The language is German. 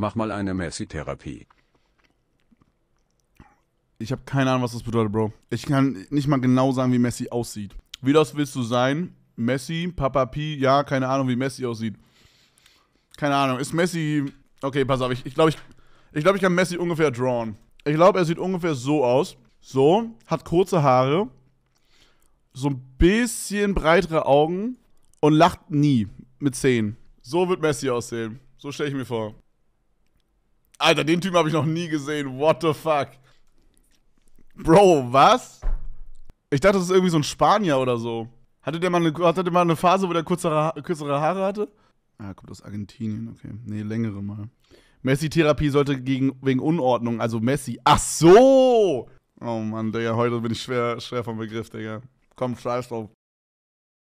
Mach mal eine Messi-Therapie. Ich habe keine Ahnung, was das bedeutet, Bro. Ich kann nicht mal genau sagen, wie Messi aussieht. Wie das willst du sein? Messi, Papa Pi, ja, keine Ahnung, wie Messi aussieht. Keine Ahnung, ist Messi. Okay, pass auf, ich, ich glaube, ich, ich, glaub, ich kann Messi ungefähr drawn. Ich glaube, er sieht ungefähr so aus. So, hat kurze Haare, so ein bisschen breitere Augen und lacht nie mit 10. So wird Messi aussehen. So stelle ich mir vor. Alter, den Typen habe ich noch nie gesehen. What the fuck? Bro, was? Ich dachte, das ist irgendwie so ein Spanier oder so. Hatte der mal eine, hatte der mal eine Phase, wo der kürzere, kürzere Haare hatte? Ah, kommt aus Argentinien, okay. Nee, längere mal. Messi-Therapie sollte gegen, wegen Unordnung, also Messi. Ach so! Oh Mann, Digga, heute bin ich schwer, schwer vom Begriff, Digga. Komm, scheiß drauf.